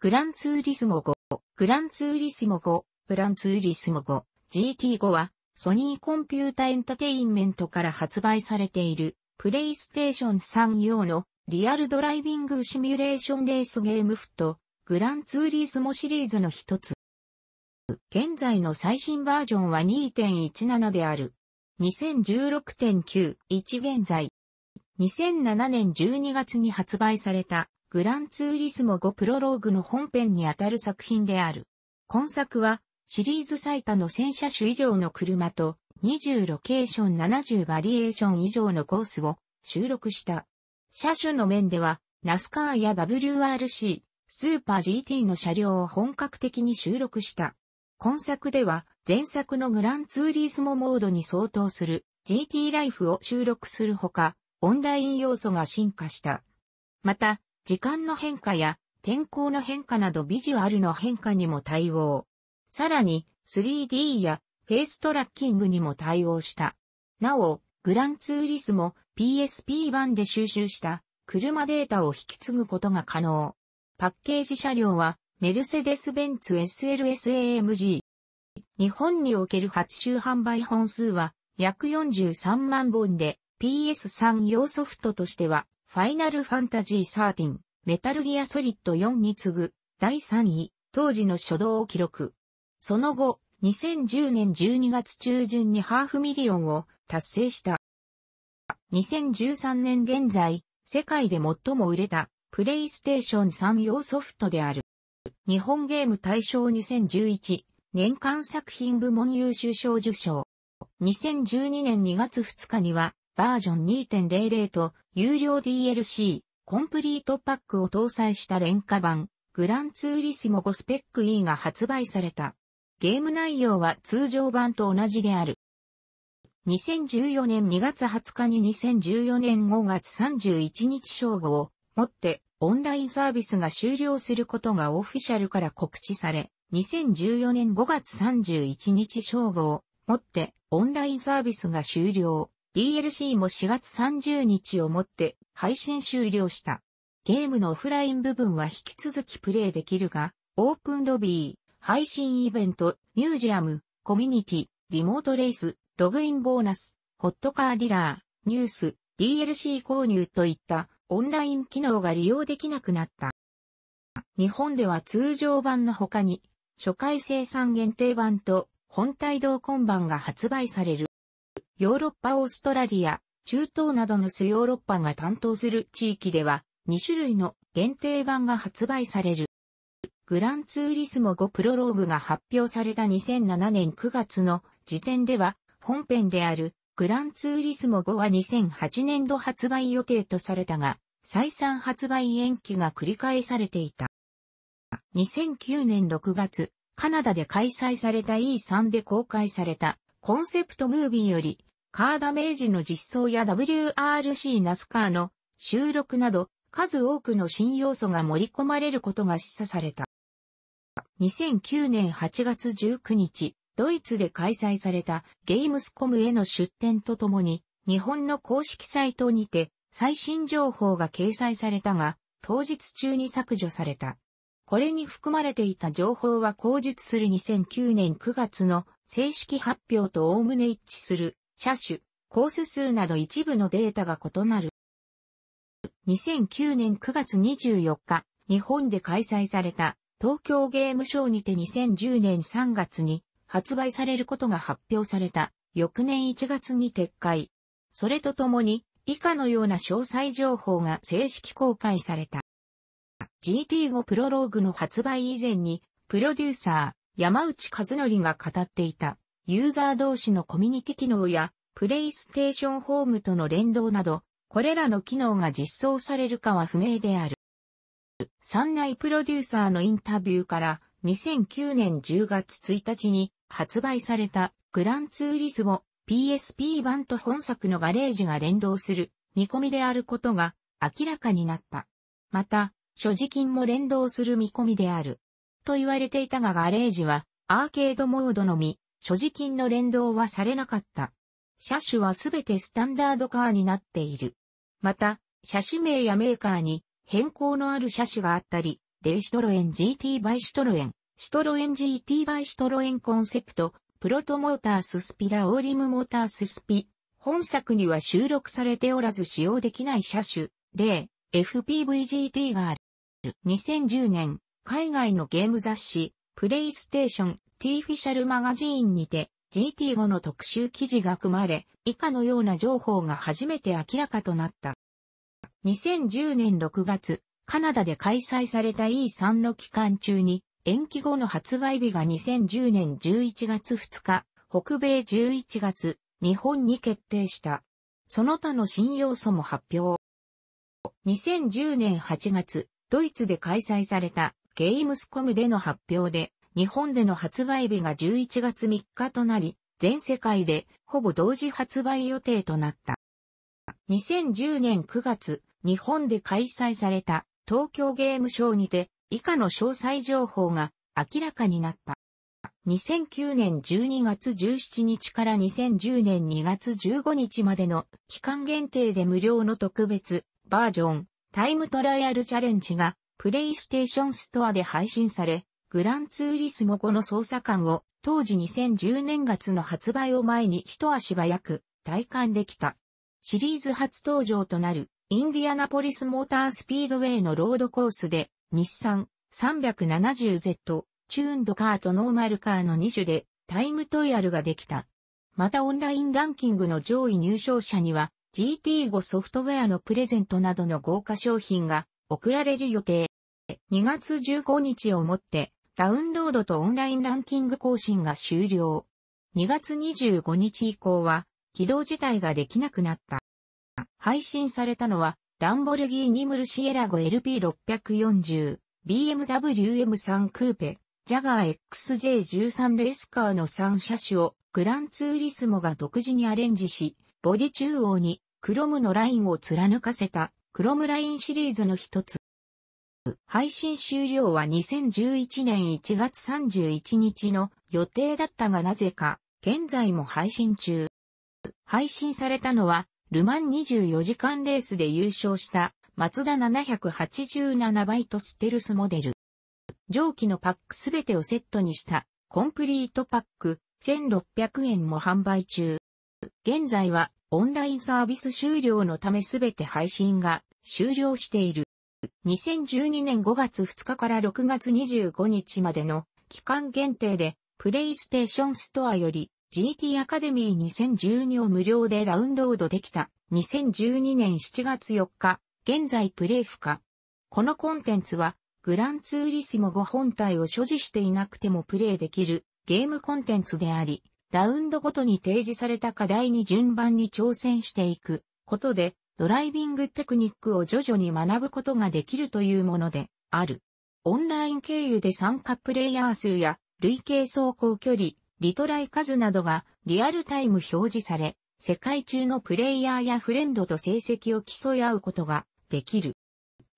グランツーリスモ5、グランツーリスモ5、グランツーリスモ5、GT5 は、ソニーコンピュータエンタテインメントから発売されている、プレイステーション3用のリアルドライビングシミュレーションレースゲームフット、グランツーリスモシリーズの一つ。現在の最新バージョンは2.17である。2016.91現在。2007年12月に発売されたグランツーリスモ5プロローグの本編にあたる作品である。今作は、シリーズ最多の1000車種以上の車と、20ロケーション70バリエーション以上のコースを収録した。車種の面では、ナスカーや WRC、スーパー GT の車両を本格的に収録した。今作では、前作のグランツーリスモモードに相当する GT ライフを収録するほか、オンライン要素が進化した。また、時間の変化や天候の変化などビジュアルの変化にも対応。さらに 3D やフェイストラッキングにも対応した。なお、グランツーリスも PSP 版で収集した車データを引き継ぐことが可能。パッケージ車両はメルセデス・ベンツ SLSAMG。日本における発週販売本数は約43万本で PS3 用ソフトとしてはファイナルファンタジー13、メタルギアソリッド4に次ぐ、第3位、当時の初動を記録。その後、2010年12月中旬にハーフミリオンを達成した。2013年現在、世界で最も売れた、プレイステーション3用ソフトである。日本ゲーム大賞2011年間作品部門優秀賞受賞。2012年2月2日にはバージョン2.00と有料 DLC コンプリートパックを搭載した廉価版グランツーリスモ5スペック E が発売された。ゲーム内容は通常版と同じである。2014年2月20日に2014年5月31日正午をもってオンラインサービスが終了することがオフィシャルから告知され、2014年5月31日正午をもってオンラインサービスが終了。DLC も4月30日をもって配信終了した。ゲームのオフライン部分は引き続きプレイできるが、オープンロビー、配信イベント、ミュージアム、コミュニティ、リモートレース、ログインボーナス、ホットカーディラー、ニュース、DLC 購入といったオンライン機能が利用できなくなった。日本では通常版の他に、初回生産限定版と本体同梱版が発売される。ヨーロッパオーストラリア、中東などのスヨーロッパが担当する地域では2種類の限定版が発売される。グランツーリスモ5プロローグが発表された2007年9月の時点では本編であるグランツーリスモ5は2008年度発売予定とされたが再三発売延期が繰り返されていた。2009年6月、カナダで開催された E3 で公開されたコンセプトムービーよりカーダメージの実装や WRC ナスカーの収録など数多くの新要素が盛り込まれることが示唆された。2009年8月19日、ドイツで開催されたゲームスコムへの出展とともに、日本の公式サイトにて最新情報が掲載されたが、当日中に削除された。これに含まれていた情報は口述する2009年9月の正式発表と概ね一致する車種、コース数など一部のデータが異なる。2009年9月24日、日本で開催された東京ゲームショーにて2010年3月に発売されることが発表された翌年1月に撤回。それとともに以下のような詳細情報が正式公開された。GT5 プロローグの発売以前にプロデューサー山内和則が語っていたユーザー同士のコミュニティ機能や、プレイステーションホームとの連動など、これらの機能が実装されるかは不明である。三内プロデューサーのインタビューから2009年10月1日に発売されたグランツーリスボ PSP 版と本作のガレージが連動する見込みであることが明らかになった。また、所持金も連動する見込みである。と言われていたがガレージはアーケードモードのみ所持金の連動はされなかった。車種はすべてスタンダードカーになっている。また、車種名やメーカーに変更のある車種があったり、デイシトロエン GT バイシトロエン、シトロエン GT バイシトロエンコンセプト、プロトモーターススピラオーリムモーターススピ。本作には収録されておらず使用できない車種、例、FPVGT がある。2010年、海外のゲーム雑誌、プレイステーション T フィシャルマガジーンにて GT5 の特集記事が組まれ、以下のような情報が初めて明らかとなった。2010年6月、カナダで開催された E3 の期間中に、延期後の発売日が2010年11月2日、北米11月、日本に決定した。その他の新要素も発表。2010年8月、ドイツで開催されたゲームスコムでの発表で、日本での発売日が11月3日となり、全世界でほぼ同時発売予定となった。2010年9月、日本で開催された東京ゲームショーにて以下の詳細情報が明らかになった。2009年12月17日から2010年2月15日までの期間限定で無料の特別バージョンタイムトライアルチャレンジがプレイステーションストアで配信され、グランツーリスモ後の操作感を当時2010年月の発売を前に一足早く体感できた。シリーズ初登場となるインディアナポリスモータースピードウェイのロードコースで日産 370Z チューンドカーとノーマルカーの2種でタイムトイアルができた。またオンラインランキングの上位入賞者には GT5 ソフトウェアのプレゼントなどの豪華商品が送られる予定。2月15日をもって、ダウンロードとオンラインランキング更新が終了。2月25日以降は、起動自体ができなくなった。配信されたのは、ランボルギーニ・ムルシエラゴ LP640、BMW M3 クーペ、ジャガー XJ13 レースカーの3車種をグランツーリスモが独自にアレンジし、ボディ中央にクロムのラインを貫かせたクロムラインシリーズの一つ。配信終了は2011年1月31日の予定だったがなぜか、現在も配信中。配信されたのは、ルマン24時間レースで優勝した、マツダ787バイトステルスモデル。上記のパックすべてをセットにした、コンプリートパック、1600円も販売中。現在は、オンラインサービス終了のためすべて配信が終了している。2012年5月2日から6月25日までの期間限定で、プレイステーションストアより GT アカデミー2012を無料でダウンロードできた2012年7月4日、現在プレイ不可。このコンテンツは、グランツーリスモ5本体を所持していなくてもプレイできるゲームコンテンツであり、ラウンドごとに提示された課題に順番に挑戦していくことで、ドライビングテクニックを徐々に学ぶことができるというものである。オンライン経由で参加プレイヤー数や累計走行距離、リトライ数などがリアルタイム表示され、世界中のプレイヤーやフレンドと成績を競い合うことができる。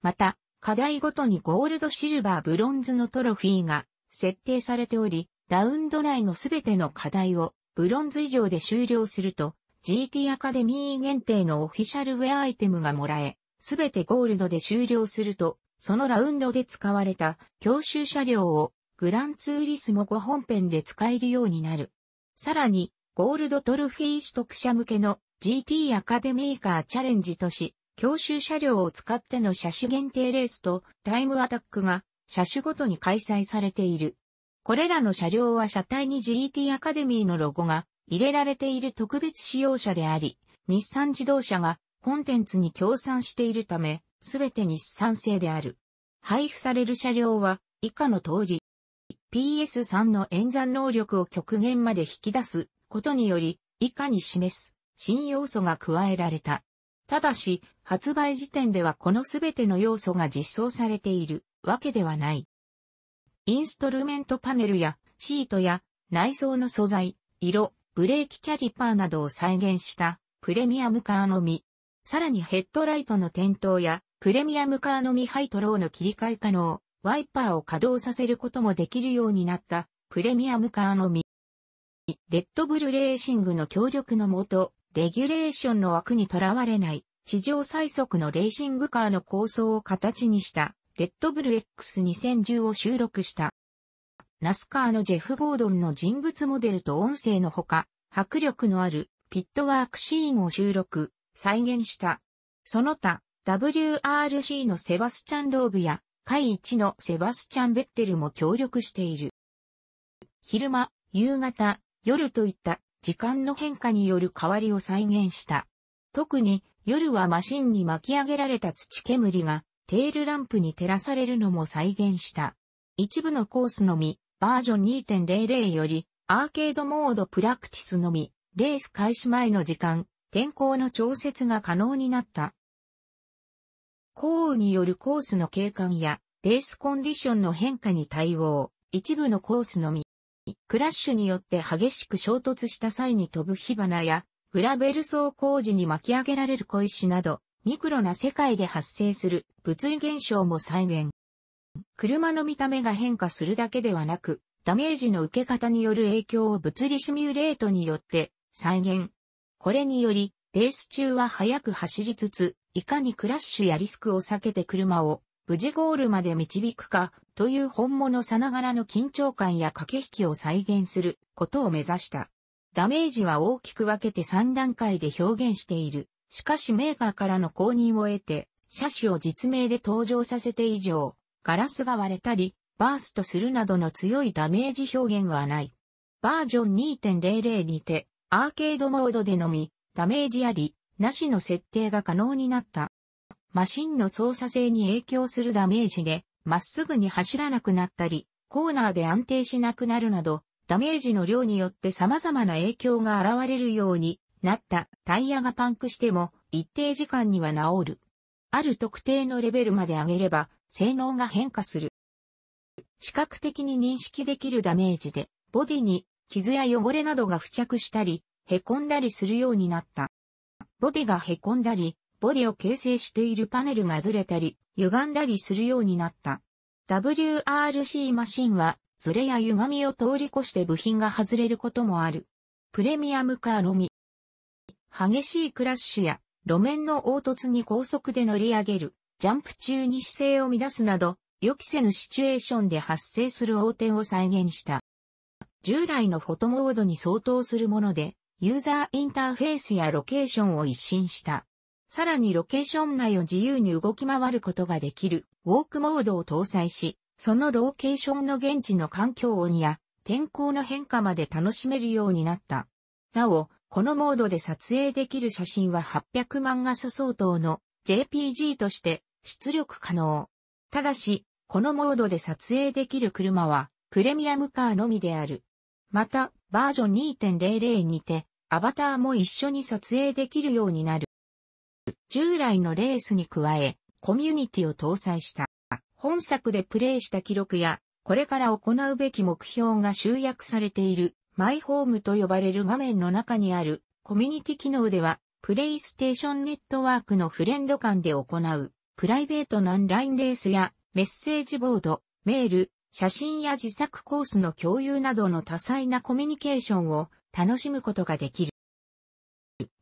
また、課題ごとにゴールド、シルバー、ブロンズのトロフィーが設定されており、ラウンド内のすべての課題をブロンズ以上で終了すると、GT アカデミー限定のオフィシャルウェアアイテムがもらえ、すべてゴールドで終了すると、そのラウンドで使われた教習車両をグランツーリスモ5本編で使えるようになる。さらに、ゴールドトロフィー取得者向けの GT アカデミーカーチャレンジとし、教習車両を使っての車種限定レースとタイムアタックが車種ごとに開催されている。これらの車両は車体に GT アカデミーのロゴが入れられている特別使用車であり、日産自動車がコンテンツに協賛しているため、すべて日産製である。配布される車両は以下の通り、PS3 の演算能力を極限まで引き出すことにより、以下に示す新要素が加えられた。ただし、発売時点ではこのすべての要素が実装されているわけではない。インストルメントパネルやシートや内装の素材、色、ブレーキキャリパーなどを再現したプレミアムカーのみ。さらにヘッドライトの点灯やプレミアムカーのみハイトローの切り替え可能、ワイパーを稼働させることもできるようになったプレミアムカーのみ。レッドブルレーシングの協力のもと、レギュレーションの枠にとらわれない地上最速のレーシングカーの構想を形にしたレッドブル X2010 を収録した。ナスカーのジェフ・ゴードンの人物モデルと音声のほか、迫力のあるピットワークシーンを収録、再現した。その他、WRC のセバスチャン・ローブや、会一のセバスチャン・ベッテルも協力している。昼間、夕方、夜といった時間の変化による変わりを再現した。特に夜はマシンに巻き上げられた土煙がテールランプに照らされるのも再現した。一部のコースのみバージョン2.00より、アーケードモードプラクティスのみ、レース開始前の時間、天候の調節が可能になった。降雨によるコースの景観や、レースコンディションの変化に対応、一部のコースのみ、クラッシュによって激しく衝突した際に飛ぶ火花や、グラベル走行時に巻き上げられる小石など、ミクロな世界で発生する物理現象も再現。車の見た目が変化するだけではなく、ダメージの受け方による影響を物理シミュレートによって再現。これにより、レース中は速く走りつつ、いかにクラッシュやリスクを避けて車を無事ゴールまで導くかという本物さながらの緊張感や駆け引きを再現することを目指した。ダメージは大きく分けて3段階で表現している。しかしメーカーからの公認を得て、車種を実名で登場させて以上、ガラスが割れたり、バーストするなどの強いダメージ表現はない。バージョン2.00にて、アーケードモードでのみ、ダメージあり、なしの設定が可能になった。マシンの操作性に影響するダメージで、まっすぐに走らなくなったり、コーナーで安定しなくなるなど、ダメージの量によって様々な影響が現れるようになったタイヤがパンクしても一定時間には治る。ある特定のレベルまで上げれば性能が変化する。視覚的に認識できるダメージで、ボディに傷や汚れなどが付着したり、凹んだりするようになった。ボディが凹んだり、ボディを形成しているパネルがずれたり、歪んだりするようになった。WRC マシンは、ずれや歪みを通り越して部品が外れることもある。プレミアムカーのみ。激しいクラッシュや路面の凹凸に高速で乗り上げるジャンプ中に姿勢を乱すなど、予期せぬシチュエーションで発生する横転を再現した。従来のフォトモードに相当するもので、ユーザーインターフェースやロケーションを一新した。さらにロケーション内を自由に動き回ることができるウォークモードを搭載し、そのロケーションの現地の環境音や天候の変化まで楽しめるようになった。なお、このモードで撮影できる写真は800万画素相当の JPG として出力可能。ただし、このモードで撮影できる車は、プレミアムカーのみである。また、バージョン2.00にて、アバターも一緒に撮影できるようになる。従来のレースに加え、コミュニティを搭載した。本作でプレイした記録や、これから行うべき目標が集約されている、マイホームと呼ばれる画面の中にある、コミュニティ機能では、プレイステーションネットワークのフレンド間で行う、プライベートなオンラインレースやメッセージボード、メール、写真や自作コースの共有などの多彩なコミュニケーションを楽しむことができる。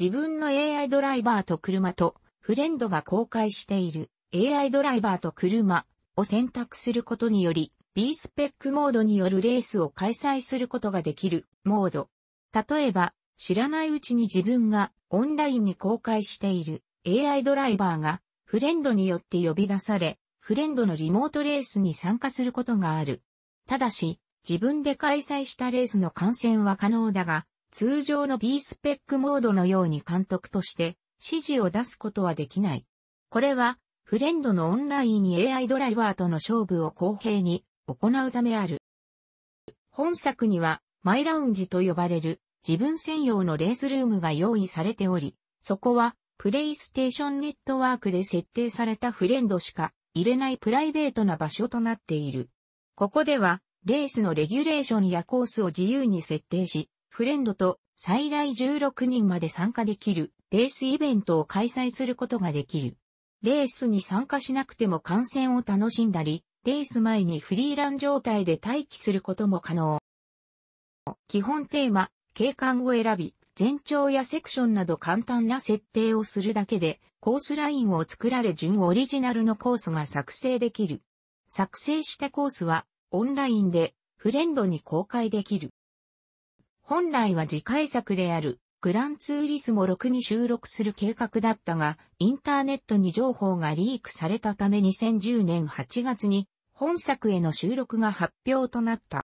自分の AI ドライバーと車とフレンドが公開している AI ドライバーと車を選択することにより B スペックモードによるレースを開催することができるモード。例えば知らないうちに自分がオンラインに公開している AI ドライバーがフレンドによって呼び出され、フレンドのリモートレースに参加することがある。ただし、自分で開催したレースの観戦は可能だが、通常の B スペックモードのように監督として指示を出すことはできない。これは、フレンドのオンラインに AI ドライバーとの勝負を公平に行うためある。本作には、マイラウンジと呼ばれる自分専用のレースルームが用意されており、そこはプレイステーションネットワークで設定されたフレンドしか入れないプライベートな場所となっている。ここでは、レースのレギュレーションやコースを自由に設定し、フレンドと最大16人まで参加できるレースイベントを開催することができる。レースに参加しなくても観戦を楽しんだり、レース前にフリーラン状態で待機することも可能。基本テーマ、景観を選び、全長やセクションなど簡単な設定をするだけで、コースラインを作られ準オリジナルのコースが作成できる。作成したコースは、オンラインで、フレンドに公開できる。本来は次回作である、グランツーリスモ6に収録する計画だったが、インターネットに情報がリークされたため2010年8月に、本作への収録が発表となった。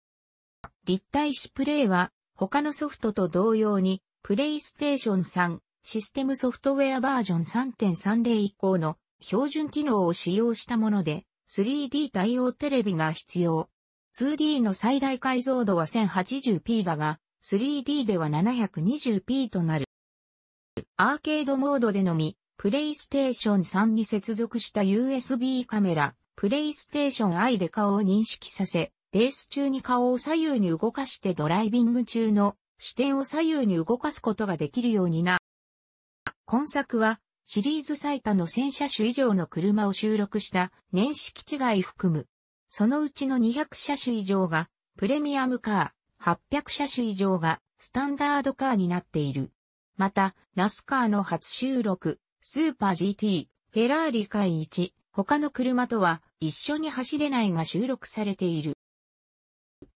立体紙プレイは、他のソフトと同様に、プレイステーション3システムソフトウェアバージョン3.30以降の標準機能を使用したもので 3D 対応テレビが必要。2D の最大解像度は 1080p だが 3D では 720p となる。アーケードモードでのみ、プレイステーション3に接続した USB カメラ、プレイステーション i で顔を認識させ、レース中に顔を左右に動かしてドライビング中の視点を左右に動かすことができるようにな。今作は、シリーズ最多の1000車種以上の車を収録した年式違い含む。そのうちの200車種以上がプレミアムカー、800車種以上がスタンダードカーになっている。また、ナスカーの初収録、スーパー GT、フェラーリ界1、他の車とは一緒に走れないが収録されている。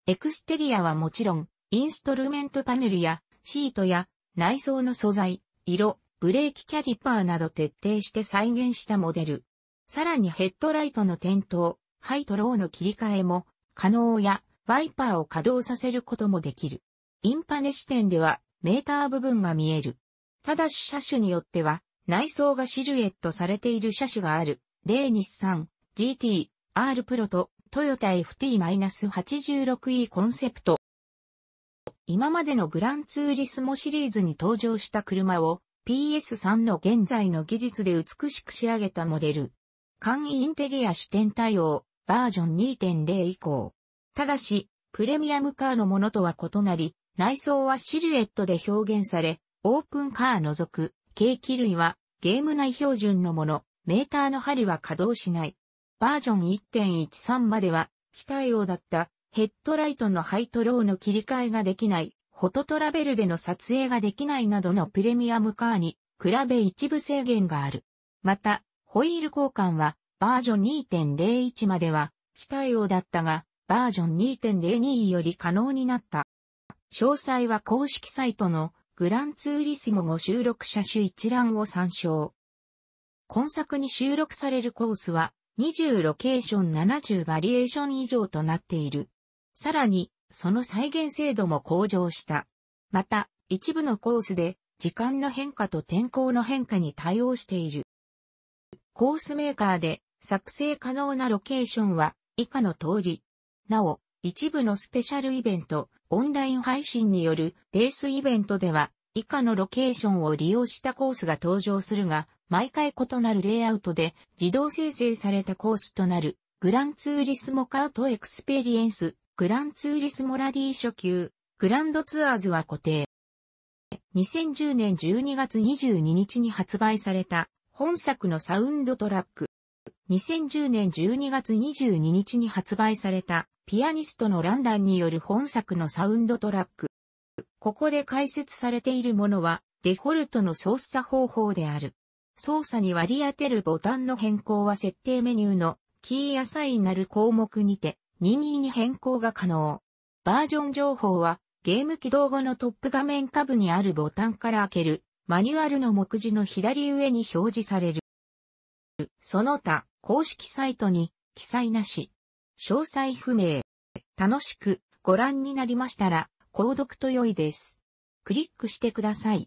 エクステリアはもちろん、インストルメントパネルやシートや内装の素材、色、ブレーキキャリパーなど徹底して再現したモデル。さらにヘッドライトの点灯、ハイとローの切り替えも可能やワイパーを稼働させることもできる。インパネ視点ではメーター部分が見える。ただし車種によっては内装がシルエットされている車種がある。例日産 GT、R プロとトヨタ FT-86E コンセプト今までのグランツーリスモシリーズに登場した車を PS3 の現在の技術で美しく仕上げたモデル。簡易インテリア視点対応バージョン2.0以降。ただし、プレミアムカーのものとは異なり、内装はシルエットで表現され、オープンカー除く、計器類はゲーム内標準のもの、メーターの針は稼働しない。バージョン1.13までは、非対応だったヘッドライトのハイトローの切り替えができない、フォトトラベルでの撮影ができないなどのプレミアムカーに比べ一部制限がある。また、ホイール交換はバージョン2.01までは非対応だったが、バージョン2.02より可能になった。詳細は公式サイトのグランツーリスモ5収録車種一覧を参照。今作に収録されるコースは20ロケーション70バリエーション以上となっている。さらに、その再現精度も向上した。また、一部のコースで、時間の変化と天候の変化に対応している。コースメーカーで作成可能なロケーションは以下の通り。なお、一部のスペシャルイベント、オンライン配信によるレースイベントでは以下のロケーションを利用したコースが登場するが、毎回異なるレイアウトで自動生成されたコースとなるグランツーリスモカートエクスペリエンスグランツーリスモラリー初級、グランドツアーズは固定。2010年12月22日に発売された本作のサウンドトラック。2010年12月22日に発売されたピアニストのランランによる本作のサウンドトラック。ここで解説されているものはデフォルトの操作方法である。操作に割り当てるボタンの変更は設定メニューのキーアサインなる項目にて任意に変更が可能。バージョン情報は、ゲーム起動後のトップ画面下部にあるボタンから開ける、マニュアルの目次の左上に表示される。その他、公式サイトに、記載なし。詳細不明。楽しくご覧になりましたら、購読と良いです。クリックしてください。